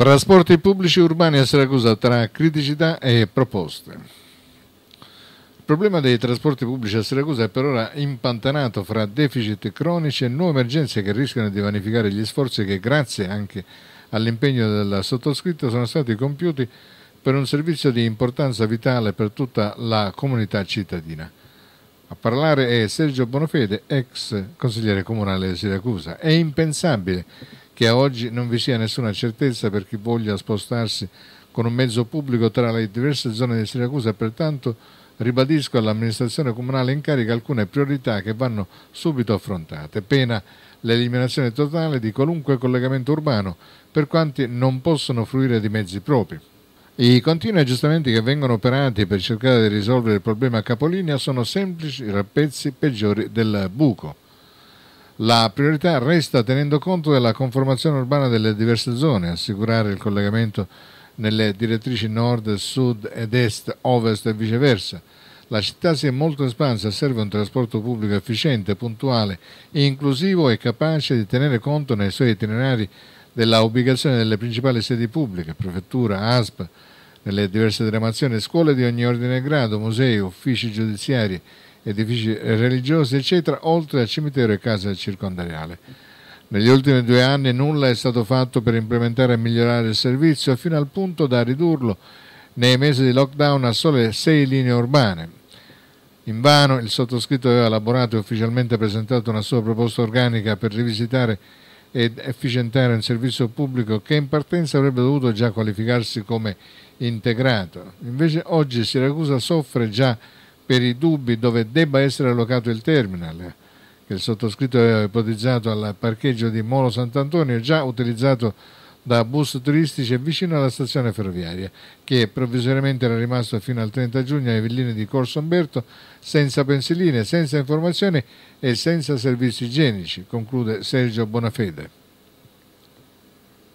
Trasporti pubblici urbani a Siracusa tra criticità e proposte. Il problema dei trasporti pubblici a Siracusa è per ora impantanato fra deficit cronici e nuove emergenze che rischiano di vanificare gli sforzi che, grazie anche all'impegno del sottoscritto, sono stati compiuti per un servizio di importanza vitale per tutta la comunità cittadina. A parlare è Sergio Bonofede, ex consigliere comunale di Siracusa. È impensabile che a oggi non vi sia nessuna certezza per chi voglia spostarsi con un mezzo pubblico tra le diverse zone di Siracusa e pertanto ribadisco all'amministrazione comunale in carica alcune priorità che vanno subito affrontate, pena l'eliminazione totale di qualunque collegamento urbano per quanti non possono fruire di mezzi propri. I continui aggiustamenti che vengono operati per cercare di risolvere il problema a capolinea sono semplici rappezzi peggiori del buco. La priorità resta tenendo conto della conformazione urbana delle diverse zone, assicurare il collegamento nelle direttrici nord, sud ed est, ovest e viceversa. La città si è molto espansa serve un trasporto pubblico efficiente, puntuale, inclusivo e capace di tenere conto nei suoi itinerari della ubicazione delle principali sedi pubbliche, prefettura, ASP, nelle diverse diramazioni, scuole di ogni ordine e grado, musei, uffici giudiziari, edifici religiosi, eccetera, oltre al cimitero e casa circondariale. Negli ultimi due anni nulla è stato fatto per implementare e migliorare il servizio, fino al punto da ridurlo nei mesi di lockdown a sole sei linee urbane. In vano il sottoscritto aveva elaborato e ufficialmente presentato una sua proposta organica per rivisitare ed efficientare un servizio pubblico che in partenza avrebbe dovuto già qualificarsi come integrato. Invece oggi Siracusa soffre già di per i dubbi dove debba essere allocato il terminal, che il sottoscritto aveva ipotizzato al parcheggio di Molo Sant'Antonio, già utilizzato da bus turistici vicino alla stazione ferroviaria, che provvisoriamente era rimasto fino al 30 giugno ai villini di Corso Umberto, senza pensiline, senza informazioni e senza servizi igienici, conclude Sergio Bonafede.